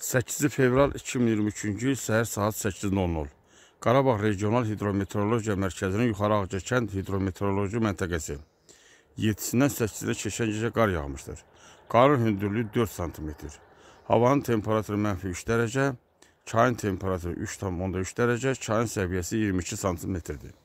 8 fevral 2023-cü il səhər saat 8:00. Qarabağ Regional Hidrometeorologiya Mərkəzinin Yuxarı Ağcakənd hidrometeoroloji məntəqəsi. 7-dən 8-də keçən gecə qar yağmışdır. Qarın hündürlüyü 4 sm. Havanın temperaturu -3 dərəcə, çayın temperaturu 3.3 dərəcə, çayın səviyyəsi 22 sm-dir.